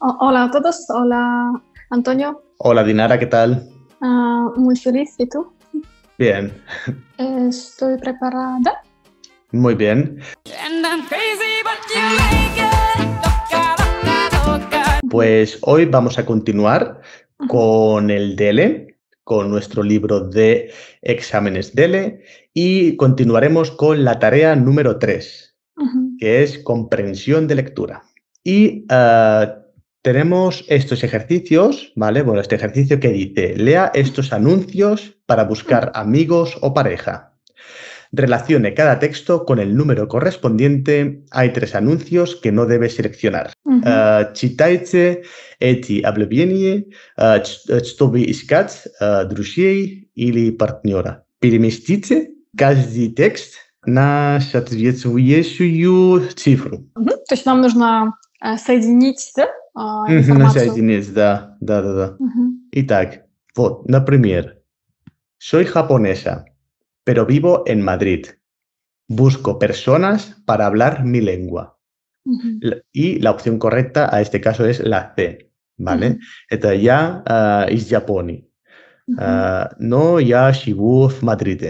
Hola a todos, hola Antonio. Hola Dinara, ¿qué tal? Ah, muy feliz, ¿y tú? Bien. Estoy preparada. Muy bien. Pues hoy vamos a continuar con el DELE, con nuestro libro de exámenes DELE y continuaremos con la tarea número 3, que es comprensión de lectura. Y ah, tenemos estos ejercicios, ¿vale? Bueno, este ejercicio que dice, lea estos anuncios para buscar amigos o pareja. Relacione cada texto con el número correspondiente. Hay tres anuncios que no debe seleccionar. Читайте eh, eti объявления, чтобы искать drusiei ili partniora. Переместите каждый tekst na соответствующую цифру. То есть нам нужно соединить, да? Информацию. Соединить, да, да, да, да. Угу. Итак, вот, soy japonesa, pero vivo en Madrid. Busco personas para hablar mi lengua. Y la opción correcta a este caso es la C, ¿vale? Uh -huh. Entonces ya es ah, Japoni. -huh. Ah, no ya shibu в Madrid.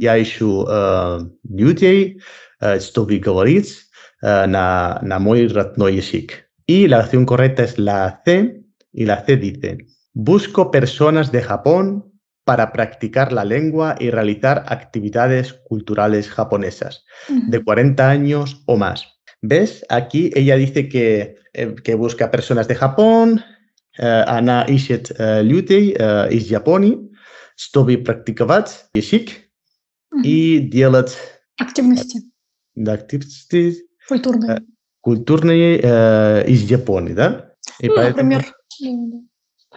Я ищу людей, estoy estoy говорите, eh, na, Y la opción correcta es la C, y la C dice, busco personas de Japón para practicar la lengua y realizar actividades culturales japonesas de 40 años o más. ¿Ves? Aquí ella dice que, eh, busca personas de Japón, eh, Ana Ishet is Japoni, Stobi Praktikovat, y Dielet. Культурные. Э, культурные э, из Японии, да? И ну, поэтому, например.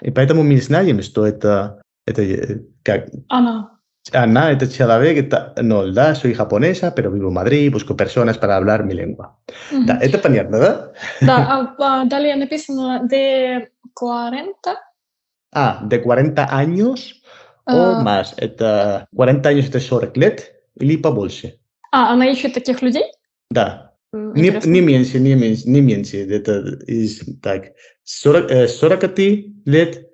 И поэтому мы знаем, что это, это э, как... Она. Она este человек, это, no, да, soy japonesa, pero vivo en Madrid, busco personas para hablar mi lengua. Mm-hmm. Да, это понятно, да? Да, а, а, далее написано de 40. А, de 40 años uh, о а. más. Это 40 años это 40 лет или побольше. А, она ищет таких людей? Да. Э, не, не меньше, не меньше, не меньше. Это из, так, 40, 40 э, лет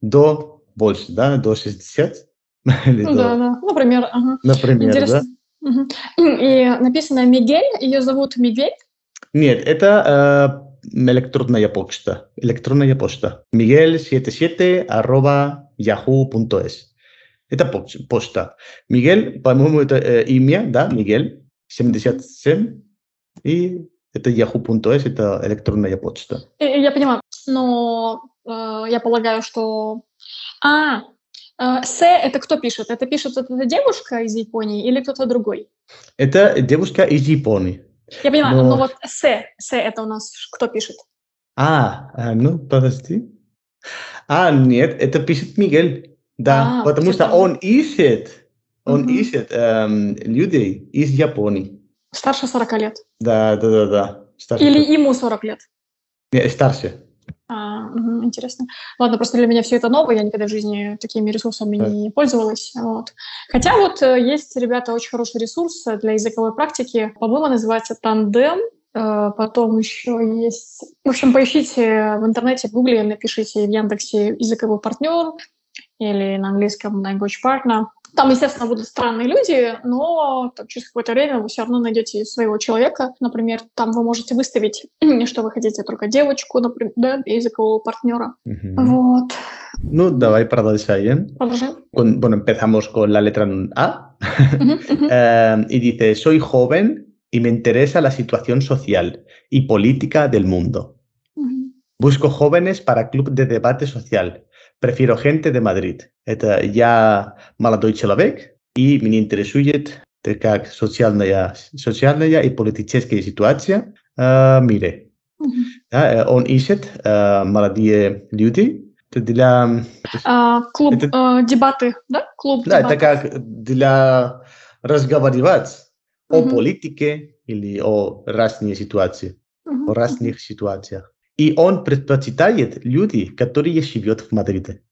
до больше, да, до 60. Или ну до... да, да, например. Ага. Например, Интересно. да. И написано Мигель, ее зовут Мигель? Нет, это э, электронная почта. Электронная почта. Miguel77 arroba yahoo.es. Это почта. Мигель, по-моему, это э, имя, да, Мигель, 77 и это yahoo.es, это электронная почта. Э, э, я понимаю, но э, я полагаю, что... А, э, это кто пишет? Это пишет эта девушка из Японии или кто-то другой? Это девушка из Японии. Я понимаю, но, но вот Се, Се – это у нас кто пишет? А, э, ну, подожди. А, нет, это пишет Мигель. Да, а, потому что он ищет, он угу. ищет эм, людей из Японии. Старше 40 лет. Да, да, да, да. Старше Или 40. ему 40 лет. Не, старше. А, угу, интересно. Ладно, просто для меня все это новое, я никогда в жизни такими ресурсами да. не пользовалась. Вот. Хотя вот э, есть, ребята, очень хороший ресурс для языковой практики. По-моему, называется «Тандем». Э, потом еще есть... В общем, поищите в интернете, в гугле, напишите в Яндексе «Языковой партнер» или на английском language partner. Там, естественно, будут странные люди, но там, через какое-то время вы все равно найдете своего человека. Например, там вы можете выставить, что вы хотите только девочку, например, да, языкового партнера. Uh-huh. Вот. Ну, давай продолжаем. Продолжаем. bueno, empezamos con la letra A. Uh -huh, uh -huh. uh, y dice, soy joven y me interesa la situación social y política del mundo. -huh. Busco jóvenes para club de debate social Prefiero gente de Madrid. Yo, joven, y me interesa la situación social y política. Ah, mire. Él ah, eh, ah, y pues, Club es para hablar de política o de situación situaciones И он предпочитает люди, которые живет в Мадриде.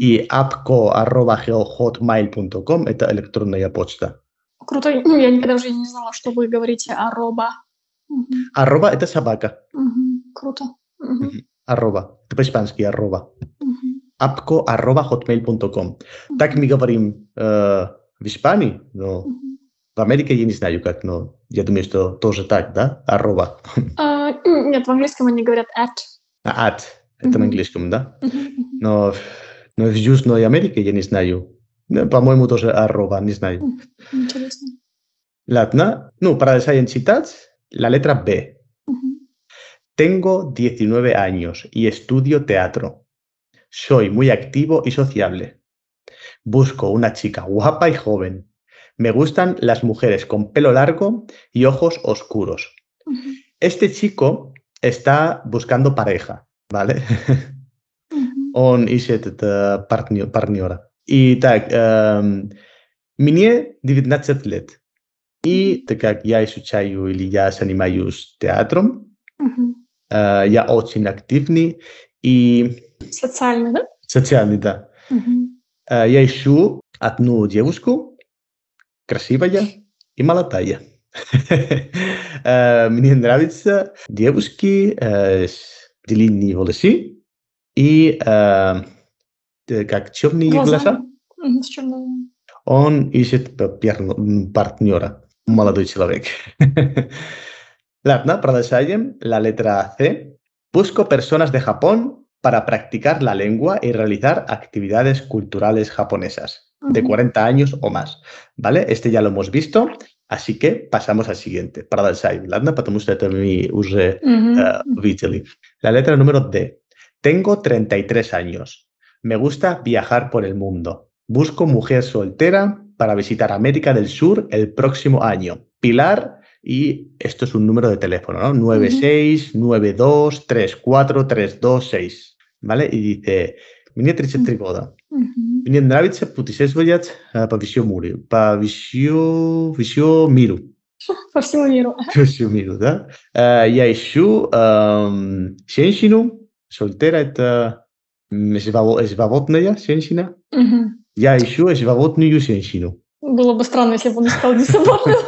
И apco.hotmail.com – это электронная почта. Круто. Ну, я никогда уже не знала, что вы говорите арроба. Арроба это собака. Круто. Арроба. Это по-испански «ароба». apco.hotmail.com. Так мы говорим э, в Испании, но… В Америке я не знаю как, но я думаю, что тоже так, да? Arroba. Uh, нет, в английском они говорят at. А, at. Это mm-hmm. на английском, да? Но, но в Южной Америке я не знаю. По-моему, тоже arroba, не знаю. Mm-hmm. Интересно. Latna, no, para desayunar la letra B. Tengo 19 años y estudio teatro. Soy muy activo y sociable. Busco una chica guapa y joven. Me gustan las mujeres con pelo largo y ojos oscuros. Este chico está buscando pareja, ¿vale? On is Y, the partnera. Y tak, em, minie divinatset let. Y te ya es chayu ili ya se animayus teatro. Eh, ya очень y... Social, Социальный, Social, Социальный, Ya Я su одну красивая и молодая. Мне нравятся девушки с длинными волосы и как черные глаза. Он ищет партнера, молодой человек. Ладно, продолжаем. La letra C. Busco personas de Japón para practicar la lengua y realizar actividades culturales japonesas de 40 años o más. ¿Vale? Este ya lo hemos visto, así que pasamos al siguiente. Para eh, La letra número D. Tengo 33 años. Me gusta viajar por el mundo. Busco mujer soltera para visitar América del Sur el próximo año. Pilar y esto es un número de teléfono, ¿no? 969234326 ¿vale? Y dice, Мне 33 года. Mm-hmm. Мне нравится путешествовать по всему миру. По всему, всему миру. По всему миру. По всему миру, да. Я ищу эм, женщину, soltera, это свободная женщина. Mm-hmm. Я ищу свободную женщину. Было бы странно, если бы он стал несвободным.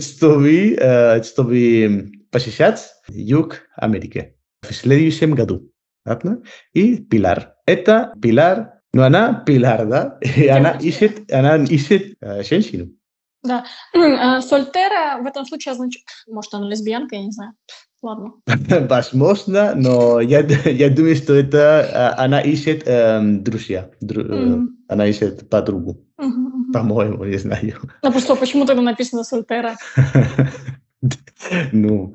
чтобы, чтобы посещать юг Америки в следующем году. Апна и Пилар. Это Пилар, но она Пилар, да? И она ищет, она ищет женщину. Да. Сольтера в этом случае означает... Может, она лесбиянка, я не знаю. Ладно. Возможно, но я, я думаю, что это э, она ищет э, эм, друзья. Дру, mm. Она ищет подругу. mm-hmm. По-моему, не знаю. Ну, просто а почему тогда написано «Сольтера»? Ну,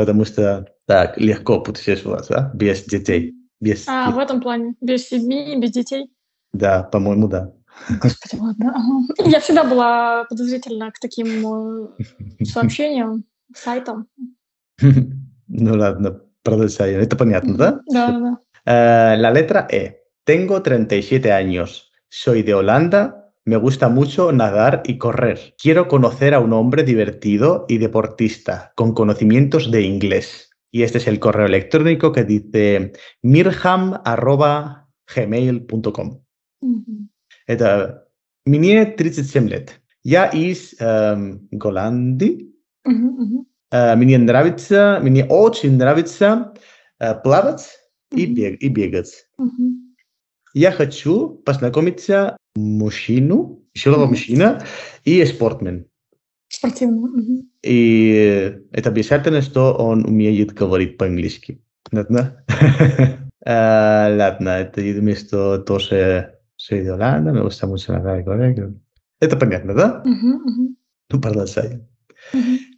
потому что так легко путешествовать, да? без детей. Без а, в этом плане, без семьи, без детей? Да, по-моему, да. Господи, ладно. Я всегда была подозрительна к таким э, сообщениям, сайтам. Ну ладно, продолжаем. Это понятно, да? Да, да. Э, la letra E. Tengo 37 años. Soy de Holanda Me gusta mucho nadar y correr. Quiero conocer a un hombre divertido y deportista, con conocimientos de inglés. Y este es el correo electrónico que dice mirham.gmail.com. Ya is um, Golandi. Uh, Minie uh, y Biegats. Yo quiero pasar a conocer a un Y Sportman. Sportman. Y esta bien serte, no es que todo él umiea yudkavarir pa ingléski, ¿no? Látna, esta yudme esto tose soy de Islanda, me gusta mucho la tradición. Esto pa engadir, ¿no? Tu parlas allí.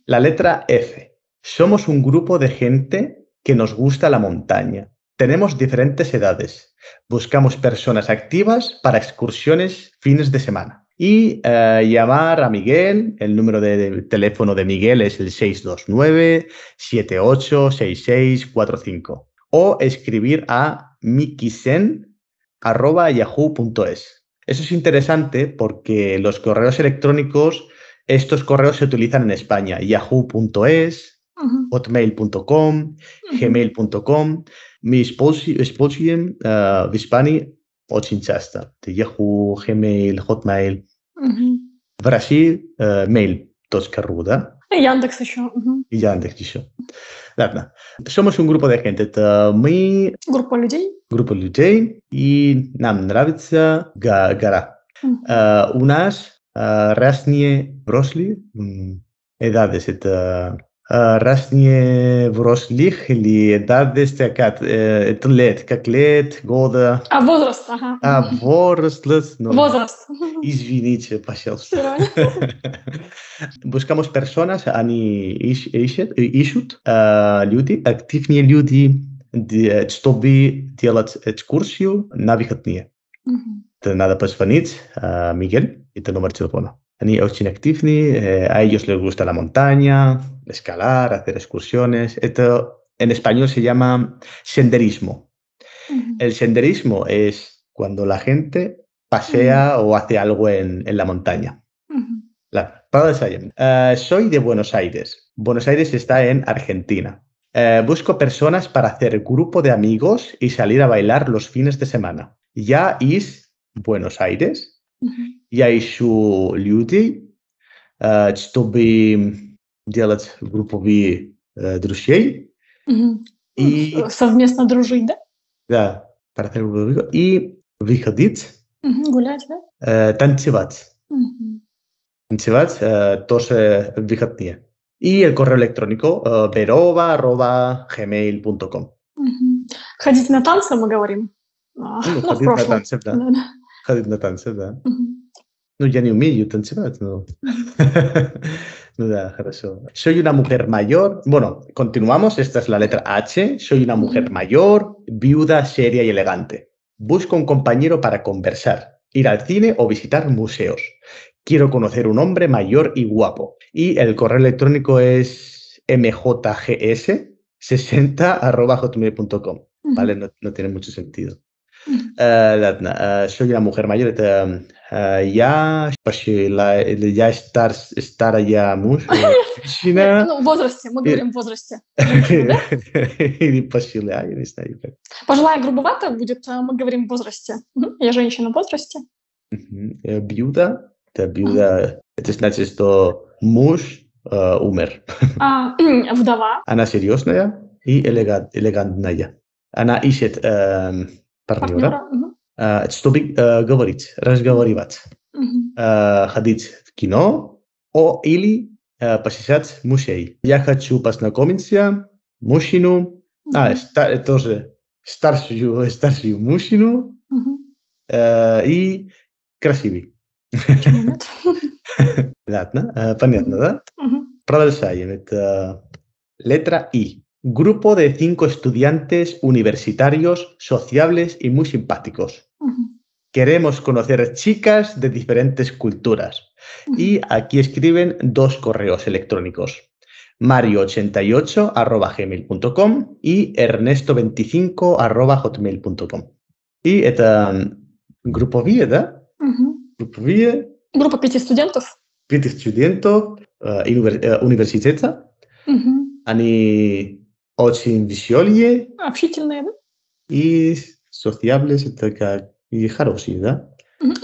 La letra F. Somos un grupo de gente que nos gusta la montaña. Tenemos diferentes edades. Buscamos personas activas para excursiones fines de semana. Y eh, llamar a Miguel, el número de teléfono de Miguel es el 629-786645. O escribir a mikisen.yahoo.es. Eso es interesante porque los correos electrónicos, estos correos se utilizan en España, yahoo.es, hotmail.com, gmail.com. мы используем, э, в Испании очень часто. Это Yahoo, Gmail, Hotmail. Угу. В России э, mail.ru, да? Яндекс еще. Угу. Яндекс еще. Ладно. Somos un grupo de gente. Это мы... Группа людей. Группа людей. И нам нравится го- гора. Угу. Э, у нас э, разные взрослые э, edades. Это разные взрослых или давности, как это лет, как лет, года. А возраст, ага. А возраст. No. Возраст. Извините, пожалуйста. Buscamos personas, они ищут, ищут люди, активные люди, чтобы делать экскурсию на выходные. Надо позвонить Мигель, это номер телефона. Они очень активны, а ellos les gusta la montaña, escalar, hacer excursiones. Esto en español se llama senderismo. El senderismo es cuando la gente pasea o hace algo en, la montaña. La eh, soy de Buenos Aires. Buenos Aires está en Argentina. Eh, busco personas para hacer grupo de amigos y salir a bailar los fines de semana. Ya es Buenos Aires. Ya su ищу to Estoy делать групповые э, друзей. Угу. И... Э, совместно дружить, да? Да, партнер и выходить. Угу, гулять, да? Э, танцевать. Угу. Танцевать э, тоже выходные. И el correo electrónico э, verova.gmail.com угу. Ходить на танцы, мы говорим. Ну, ну ходить ну, на танцы, да. да, да. Ходить на танцы, да. Ну, я не умею танцевать, но... Soy una mujer mayor. Bueno, continuamos. Esta es la letra H. Soy una mujer mayor, viuda, seria y elegante. Busco un compañero para conversar, ir al cine o visitar museos. Quiero conocer un hombre mayor y guapo. Y el correo electrónico es mjgs 60com Vale, no tiene mucho sentido. Eh, ладно, еще э, я мужер, майор, это э, я, пошла, я стар, старая муж, мужчина. Ну, в возрасте, мы говорим в возрасте. Или пошла, я не знаю как. Пожилая грубовато будет, мы говорим в возрасте. Я женщина в возрасте. Бьюда, это бьюда, это значит, что муж умер. А, вдова. Она серьезная и элегантная. Она ищет эм, партнера, партньора. Че говорить, разговаривать, ходить в кино о, или посещать мужей. Я хочу познакомиться мужчину, а, стар, тоже старшую, старшую мужчину и красивый. Понятно, понятно, да? Продолжаем. Это Letra I. Grupo de cinco estudiantes universitarios, sociables y muy simpáticos. Queremos conocer chicas de diferentes culturas. Y aquí escriben dos correos electrónicos. mario 88gmailcom y Ernesto25 hotmail.com. Y esta um, grupo VIE, ¿verdad? Grupo B. Grupo 5 estudiantes. 5 estudiantes, uh, uh, universiteta. очень веселые. Общительные, да? И sociables, это как и хорошие, да? Ну,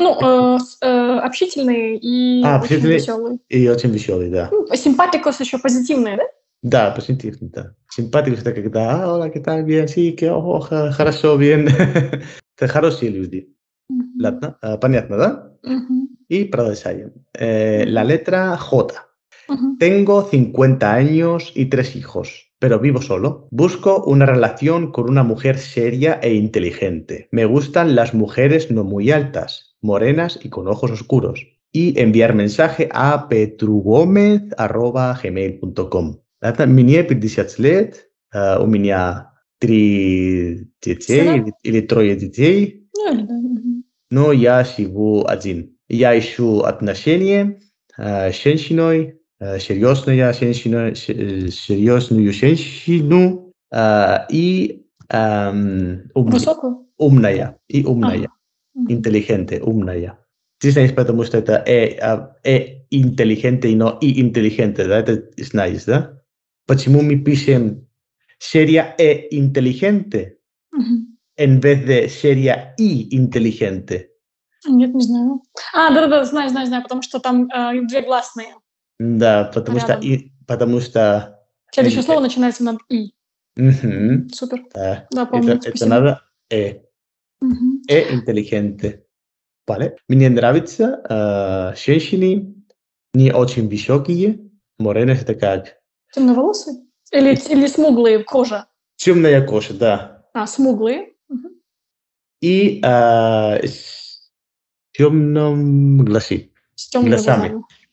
э, э, общительные и а, очень веселые. И очень веселые, да. Ну, Симпатикос еще позитивные, да? Да, позитивные, да. Симпатикос это когда, а, hola, ¿qué tal? Bien, sí, хорошо, bien. это хорошие люди. Ладно, а, понятно, да? И продолжаем. La э, letra J. Tengo 50 años y tres hijos, pero vivo solo. Busco una relación con una mujer seria e inteligente. Me gustan las mujeres no muy altas, morenas y con ojos oscuros. Y enviar mensaje a petrugomez.gmail.com. arroba gmail punto меня Serios no ya, y umna. y umnaya Inteligente umnaya ya. sabes por qué gusta Es inteligente y no inteligente. Da, es nice, ¿no? Porque mi mumi pide e inteligente en vez de seria y inteligente. No sé. Ah, sí, sí, sí, sí, porque hay dos vocales. Да, потому Рядом. что и потому что. Следующее слово э, начинается на и. Супер. Да, да помню. Это, это надо э. Э интеллигенты. Vale. Мне нравится, э, женщины, не очень высокие, морены это как? Темноволосые? Или, или смуглые кожа? Темная кожа, да. А, смуглые. И э, с темным глазами. С темными глазами. глазами.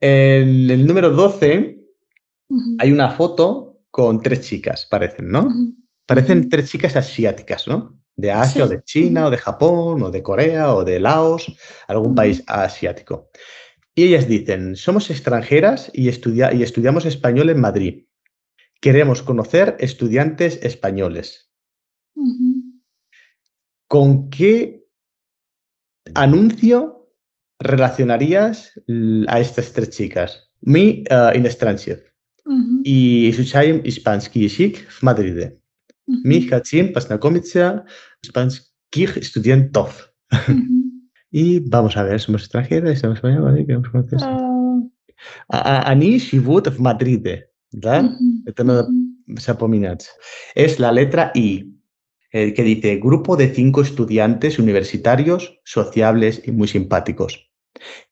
En el número 12 hay una foto con tres chicas, parecen, ¿no? Parecen tres chicas asiáticas, ¿no? De Asia o de China o de Japón o de Corea o de Laos, algún país asiático. Y ellas dicen, somos extranjeras y, estudia y estudiamos español en Madrid. Queremos conocer estudiantes españoles. ¿Con qué anuncio relacionarías a estas tres chicas? Mi en eh, in y uh -huh. y Suchaim Ispansky en Madrid. Mi pasna Pasnakomitsia Ispansky Studentov. Y vamos a ver, somos extranjeras estamos somos españolas, ¿vale? queremos conocer. Uh... Ani Madrid. ¿Verdad? Esto no se ha pominado. Es la letra I. Eh, que dice, grupo de cinco estudiantes universitarios, sociables y muy simpáticos.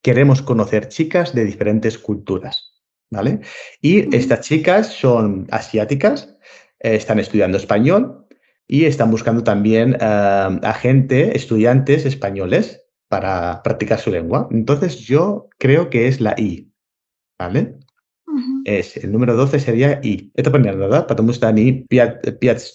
Queremos conocer chicas de diferentes culturas, ¿vale? Y estas chicas son asiáticas, eh, están estudiando español y están buscando también eh, a gente, estudiantes españoles para practicar su lengua. Entonces yo creo que es la I, ¿vale? Es, el número 12 sería I. Esto pone ¿verdad? Para todos piat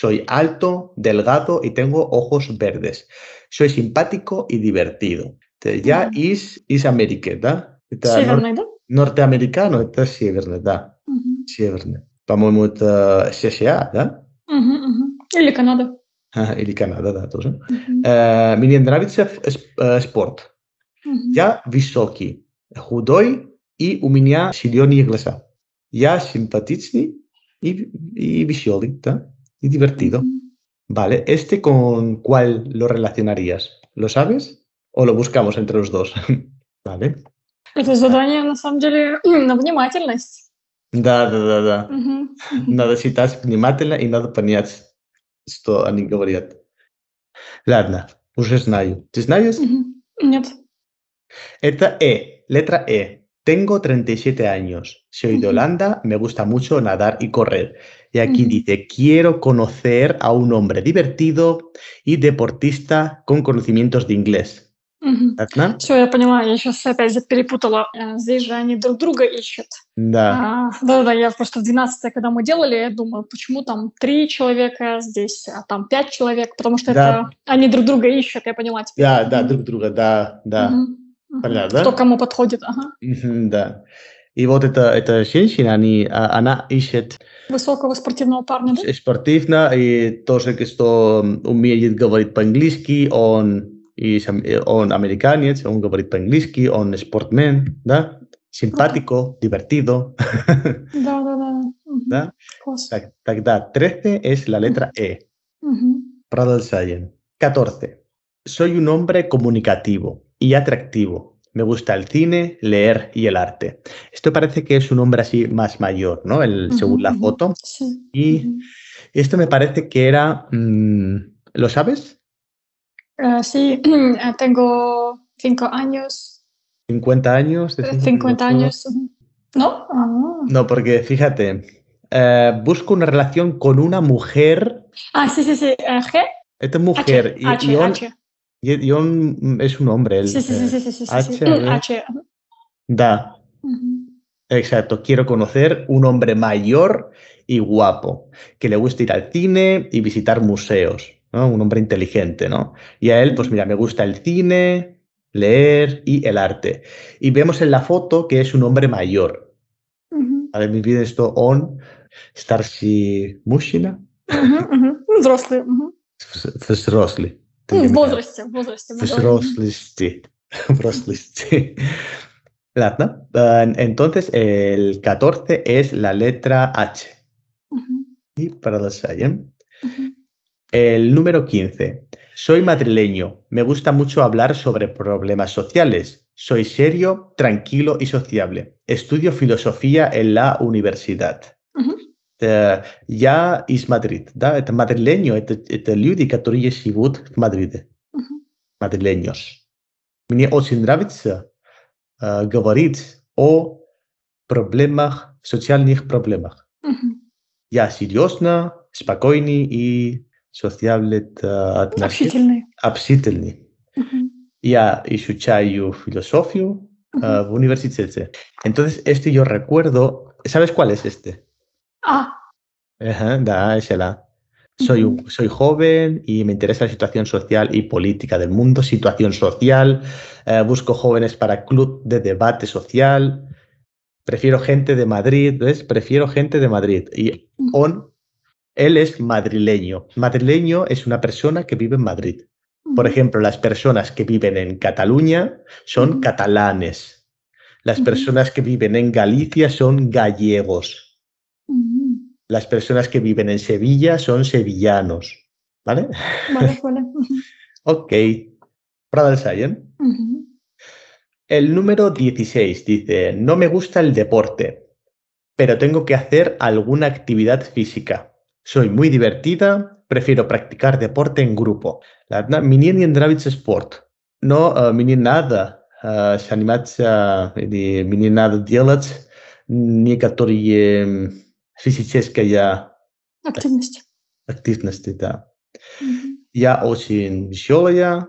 Soy alto, delgado y tengo ojos verdes. Soy simpático y divertido. ya es is, is America, ¿verdad? Sí, verdad. Norteamericano, está sí, ¿verdad? Sí, ¿verdad? Vamos muy CSA, ¿verdad? El Canadá. El Canadá, datos. ¿eh? Eh, Mini es eh, Sport. Ya visoki, judoi y uminia меня сильный Ya Ya y y веселый, да? y divertido. Vale, ¿este con cuál lo relacionarías? ¿Lo sabes? ¿O lo buscamos entre los dos? Vale. Это задание, на самом деле, на внимательность. Да, да, да, да. Угу. Надо читать внимательно и надо понять, что они говорят. Ладно, уже знаю. Ты знаешь? Угу. Нет. Это Э, летра Э. Tengo 37 años, soy de Holanda, me gusta mucho nadar y correr. Y aquí dice, quiero conocer a un hombre divertido и deportista con conocimientos de inglés. Угу. Одна? Все, я поняла, я сейчас опять перепутала. Э, здесь же они друг друга ищут. Да. А, Да-да, я просто в 12 когда мы делали, я думаю, почему там три человека здесь, а там пять человек, потому что да. это они друг друга ищут, я поняла теперь. Да, да, друг друга, да, да. Угу. Понятно, да? Кто кому подходит, ага. Да. И вот эта, эта женщина, они, она ищет... Высокого спортивного парня, да? Спортивно, и тоже, что умеет говорить по-английски, он, и, он американец, он говорит по-английски, он спортмен, да? Simpático, divertido. Да, да, да. да? Класс. Так, тогда 13 es la letra E. Продолжаем. 14. Soy un hombre comunicativo y atractivo. Me gusta el cine, leer y el arte. Esto parece que es un hombre así más mayor, ¿no? El, según la foto. Y esto me parece que era... Mm, ¿Lo sabes? Ah, sí, ah, tengo cinco años. ¿50 años? 50, años. ¿No? Ah. No, porque fíjate, eh, busco una relación con una mujer. Ah, sí, sí, sí. Eh, Esta mujer. y, John es un hombre, sí, sí, sí, sí, sí, sí. Da. Exacto, quiero conocer un hombre mayor y guapo, que le gusta ir al cine y visitar museos, ¿no? Un hombre inteligente, ¿no? Y a él, pues mira, me gusta el cine, leer y el arte. Y vemos en la foto que es un hombre mayor. A ver, me pide esto on Starsi Mushina. Uh -huh, entonces, el 14 es la letra H. Y para El número 15. Soy madrileño. Me gusta mucho hablar sobre problemas sociales. Soy serio, tranquilo y sociable. Estudio filosofía en la universidad я из Мадрида, да, это мадридленьо, это, это люди, которые живут в Мадриде, uh-huh. мадридленьос. Мне очень нравится э, говорить о проблемах, социальных проблемах. Uh-huh. Я серьезно, спокойный и социальный. Э, общительный. Общительный. Uh-huh. Я изучаю философию uh-huh. в университете. Entonces, este yo recuerdo, ¿sabes cuál es este? Ah. da Soy, soy joven y me interesa la situación social y política del mundo, situación social, eh, busco jóvenes para club de debate social, prefiero gente de Madrid, ¿ves? Prefiero gente de Madrid. Y on, él es madrileño. Madrileño es una persona que vive en Madrid. Por ejemplo, las personas que viven en Cataluña son catalanes. Las personas que viven en Galicia son gallegos. Las personas que viven en Sevilla son sevillanos. ¿Vale? Vale, vale. ok. Prada Sayen. El número 16 dice: No me gusta el deporte, pero tengo que hacer alguna actividad física. Soy muy divertida, prefiero practicar deporte en grupo. La eh, eh, ni minien sport. No, mini nada. Uh, nada, sí. активность. Активности, да. Mm-hmm. Я очень веселая,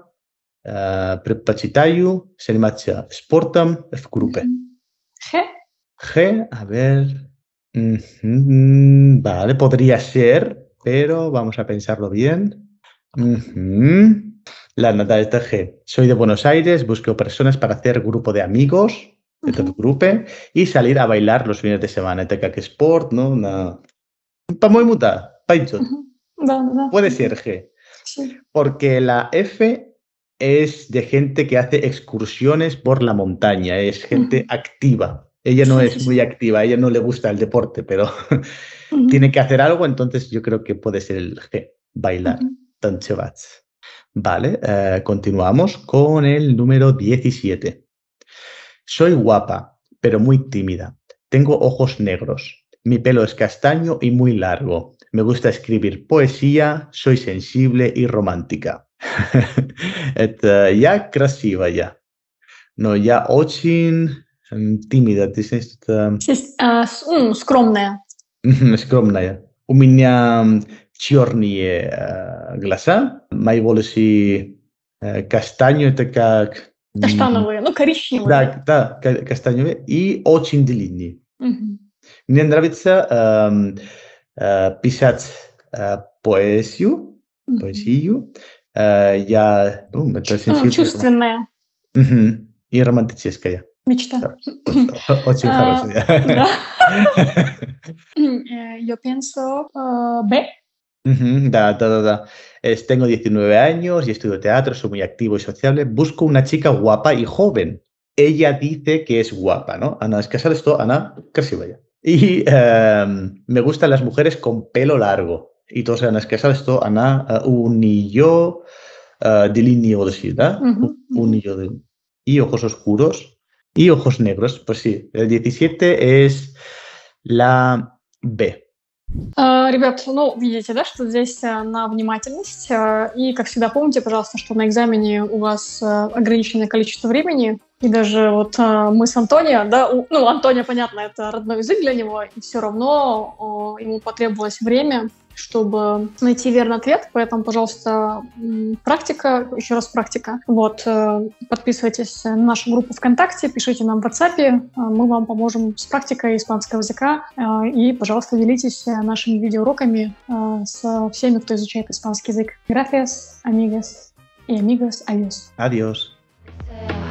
э, предпочитаю заниматься спортом в grupo. G. G, a ver. Mm, vale, podría ser, pero vamos a pensarlo bien. La nota de G. Soy de Buenos Aires, busco personas para hacer grupo de amigos de grupo y salir a bailar los fines de semana. teca que sport no? Una... está muy Puede ser G. Porque la F es de gente que hace excursiones por la montaña, es gente activa. Ella no es muy activa, a ella no le gusta el deporte, pero tiene que hacer algo, entonces yo creo que puede ser el G, bailar, Vale, eh, continuamos con el número 17. Soy guapa, pero muy tímida. Tengo ojos negros. Mi pelo es castaño y muy largo. Me gusta escribir poesía, soy sensible y romántica. Eh, ya ya ya. No ya ochin em, tímida. Dices, uh... скромная. скромная. У меня черные э, глаза, мои волосы castaño, э, это как Каштановые, ну коричневые. Да, да, каштановые и очень длинные. Угу. Мне нравится э, э, писать э, поэзию, угу. поэзию. Э, я, ну, это Ч- ну, чувственная. Угу. И романтическая. Мечта. Очень а, хорошая. Yo pienso B. da, da, da, es, tengo 19 años y estudio teatro, soy muy activo y sociable. Busco una chica guapa y joven. Ella dice que es guapa, ¿no? Ana, es que sale esto, Ana, casi vaya. Y em, me gustan las mujeres con pelo largo. Y todos Ana, es que sale esto, Ana, uh, un yo, uh, eh, de ciudad, uh -huh. un yo de... Y ojos oscuros y ojos negros. Pues sí, el 17 es la B. А, ребят, ну, видите, да, что здесь э, на внимательность. А, и, как всегда, помните, пожалуйста, что на экзамене у вас э, ограниченное количество времени. И даже вот э, мы с Антонио, да, ну, Антонио, понятно, это родной язык для него, и все равно ему потребовалось время чтобы найти верный ответ. Поэтому, пожалуйста, практика, еще раз практика. Вот, э, подписывайтесь на нашу группу ВКонтакте, пишите нам в WhatsApp, э, мы вам поможем с практикой испанского языка. Э, и, пожалуйста, делитесь нашими видеоуроками со всеми, кто изучает испанский язык. Gracias, amigos и amigos. Adiós. Adiós.